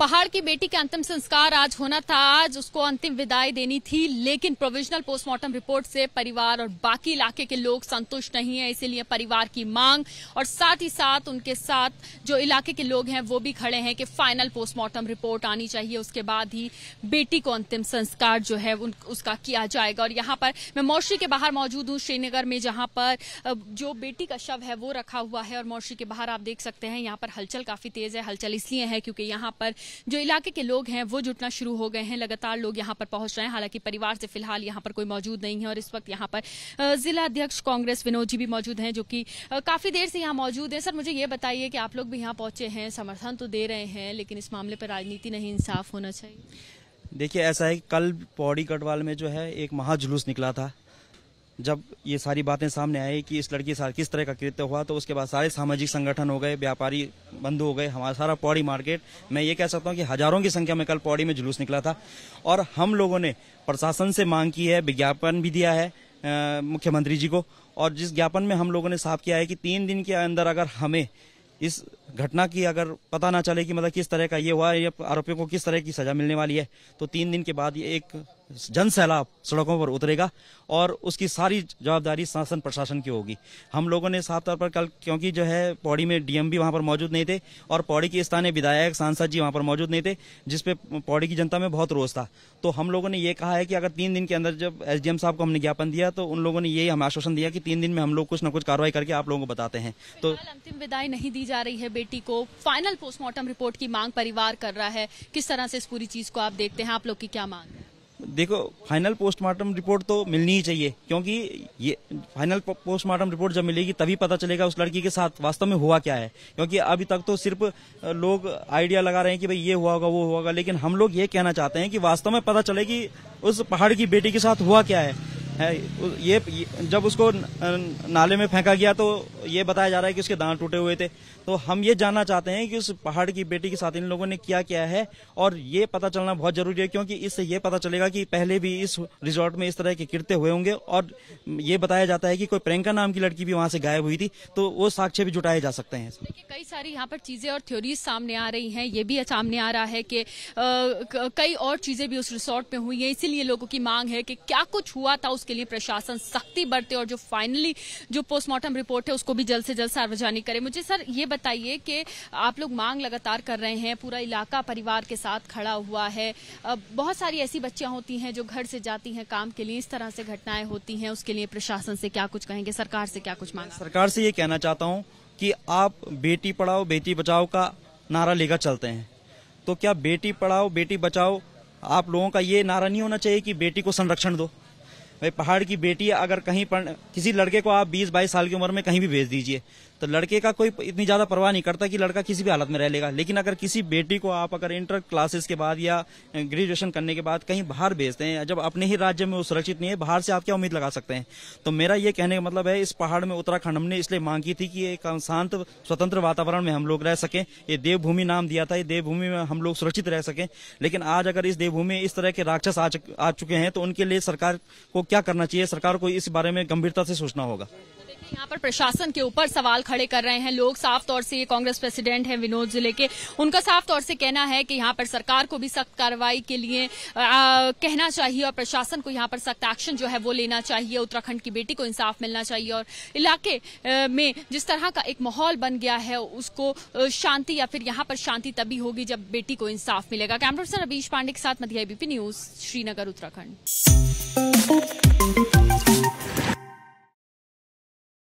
पहाड़ की बेटी का अंतिम संस्कार आज होना था आज उसको अंतिम विदाई देनी थी लेकिन प्रोविजनल पोस्टमार्टम रिपोर्ट से परिवार और बाकी इलाके के लोग संतुष्ट नहीं है इसीलिए परिवार की मांग और साथ ही साथ उनके साथ जो इलाके के लोग हैं वो भी खड़े हैं कि फाइनल पोस्टमार्टम रिपोर्ट आनी चाहिए उसके बाद ही बेटी को अंतिम संस्कार जो है उसका किया जाएगा और यहां पर मैं मौसी के बाहर मौजूद हूं श्रीनगर में जहां पर जो बेटी का शव है वो रखा हुआ है और मौसी के बाहर आप देख सकते हैं यहां पर हलचल काफी तेज है हलचल इसलिए है क्योंकि यहां पर जो इलाके के लोग हैं वो जुटना शुरू हो गए हैं लगातार लोग यहाँ पर पहुंच रहे हैं हालांकि परिवार से फिलहाल यहाँ पर कोई मौजूद नहीं है और इस वक्त यहाँ पर जिला अध्यक्ष कांग्रेस विनोद जी भी मौजूद हैं जो कि काफी देर से यहाँ मौजूद हैं सर मुझे ये बताइए कि आप लोग भी यहाँ पहुंचे हैं समर्थन तो दे रहे हैं लेकिन इस मामले पर राजनीति नहीं इंसाफ होना चाहिए देखिए ऐसा है कल पौड़ी गढ़वाल में जो है एक महाजुलूस निकला था जब ये सारी बातें सामने आई कि इस लड़की के साथ किस तरह का कृत्य हुआ तो उसके बाद सारे सामाजिक संगठन हो गए व्यापारी बंधु हो गए हमारा सारा पौड़ी मार्केट मैं ये कह सकता हूँ कि हजारों की संख्या में कल पौड़ी में जुलूस निकला था और हम लोगों ने प्रशासन से मांग की है विज्ञापन भी दिया है मुख्यमंत्री जी को और जिस ज्ञापन में हम लोगों ने साफ किया है कि तीन दिन के अंदर अगर हमें इस घटना की अगर पता ना चले कि मतलब किस तरह का ये हुआ या आरोपियों को किस तरह की सजा मिलने वाली है तो तीन दिन के बाद ये एक जन सैलाब सड़कों पर उतरेगा और उसकी सारी जवाबदारी शासन प्रशासन की होगी हम लोगों ने साफ तौर पर कल क्योंकि जो है पौड़ी में डीएम भी वहाँ पर मौजूद नहीं थे और पौड़ी के स्थानीय विधायक सांसद जी वहाँ पर मौजूद नहीं थे जिसपे पौड़ी की जनता में बहुत रोष था तो हम लोगों ने ये कहा है कि अगर तीन दिन के अंदर जब एस साहब को हमने ज्ञापन दिया तो उन लोगों ने यही हमें आश्वासन दिया कि तीन दिन में हम लोग कुछ ना कुछ कार्रवाई करके आप लोगों को बताते हैं तो अंतिम विदाई नहीं दी जा रही है बेटी को फाइनल पोस्टमार्टम रिपोर्ट की मांग परिवार कर रहा है किस तरह से इस पूरी चीज को आप देखते हैं आप लोग की क्या मांग है देखो फाइनल पोस्टमार्टम रिपोर्ट तो मिलनी ही चाहिए क्योंकि ये फाइनल पोस्टमार्टम रिपोर्ट जब मिलेगी तभी पता चलेगा उस लड़की के साथ वास्तव में हुआ क्या है क्योंकि अभी तक तो सिर्फ लोग आइडिया लगा रहे हैं कि भाई ये हुआ होगा वो हुआ होगा लेकिन हम लोग ये कहना चाहते हैं कि वास्तव में पता चले कि उस पहाड़ की बेटी के साथ हुआ क्या है है ये जब उसको नाले में फेंका गया तो ये बताया जा रहा है कि उसके दांत टूटे हुए थे तो हम ये जानना चाहते हैं कि उस पहाड़ की बेटी के साथ इन लोगों ने क्या क्या है और ये पता चलना बहुत जरूरी है क्योंकि इससे ये पता चलेगा कि पहले भी इस रिजॉर्ट में इस तरह के किरते हुए होंगे और ये बताया जाता है कि कोई प्रियंका नाम की लड़की भी वहां से गायब हुई थी तो वो साक्ष्य भी जुटाए जा सकते हैं कई सारी यहाँ पर चीजें और थ्योरीज सामने आ रही है ये भी सामने आ रहा है की कई और चीजें भी उस रिसोर्ट में हुई है इसीलिए लोगों की मांग है की क्या कुछ हुआ था उसके इसके लिए प्रशासन सख्ती बरते और जो फाइनली जो पोस्टमार्टम रिपोर्ट है उसको भी जल्द से जल्द सार्वजनिक करें मुझे सर ये बताइए कि आप लोग मांग लगातार कर रहे हैं पूरा इलाका परिवार के साथ खड़ा हुआ है बहुत सारी ऐसी बच्चियां होती हैं जो घर से जाती हैं काम के लिए इस तरह से घटनाएं होती हैं उसके लिए प्रशासन से क्या कुछ कहेंगे सरकार से क्या कुछ मांग सरकार से ये कहना चाहता हूँ कि आप बेटी पढ़ाओ बेटी बचाओ का नारा लेकर चलते हैं तो क्या बेटी पढ़ाओ बेटी बचाओ आप लोगों का ये नारा नहीं होना चाहिए कि बेटी को संरक्षण दो भाई पहाड़ की बेटी अगर कहीं पर किसी लड़के को आप बीस बाईस साल की उम्र में कहीं भी भेज दीजिए तो लड़के का कोई इतनी ज्यादा परवाह नहीं करता कि लड़का किसी भी हालत में रह लेगा लेकिन अगर किसी बेटी को आप अगर इंटर क्लासेस के बाद या ग्रेजुएशन करने के बाद कहीं बाहर भेजते हैं जब अपने ही राज्य में वो सुरक्षित नहीं है बाहर से आप क्या उम्मीद लगा सकते हैं तो मेरा ये कहने का मतलब है इस पहाड़ में उत्तराखंड हमने इसलिए मांग की थी कि एक शांत स्वतंत्र वातावरण में हम लोग रह सकें ये देवभूमि नाम दिया था ये देवभूमि में हम लोग सुरक्षित रह सकें लेकिन आज अगर इस देवभूमि में इस तरह के राक्षस आ चुके हैं तो उनके लिए सरकार को क्या करना चाहिए सरकार को इस बारे में गंभीरता से सोचना होगा यहाँ पर प्रशासन के ऊपर सवाल खड़े कर रहे हैं लोग साफ तौर से ये कांग्रेस प्रेसिडेंट हैं विनोद जिले के उनका साफ तौर से कहना है कि यहाँ पर सरकार को भी सख्त कार्रवाई के लिए आ, कहना चाहिए और प्रशासन को यहाँ पर सख्त एक्शन जो है वो लेना चाहिए उत्तराखंड की बेटी को इंसाफ मिलना चाहिए और इलाके में जिस तरह का एक माहौल बन गया है उसको शांति या फिर यहाँ पर शांति तभी होगी जब बेटी को इंसाफ मिलेगा कैमरा पर्सन रवीश पांडे के साथ मध्य एबीपी न्यूज श्रीनगर उत्तराखंड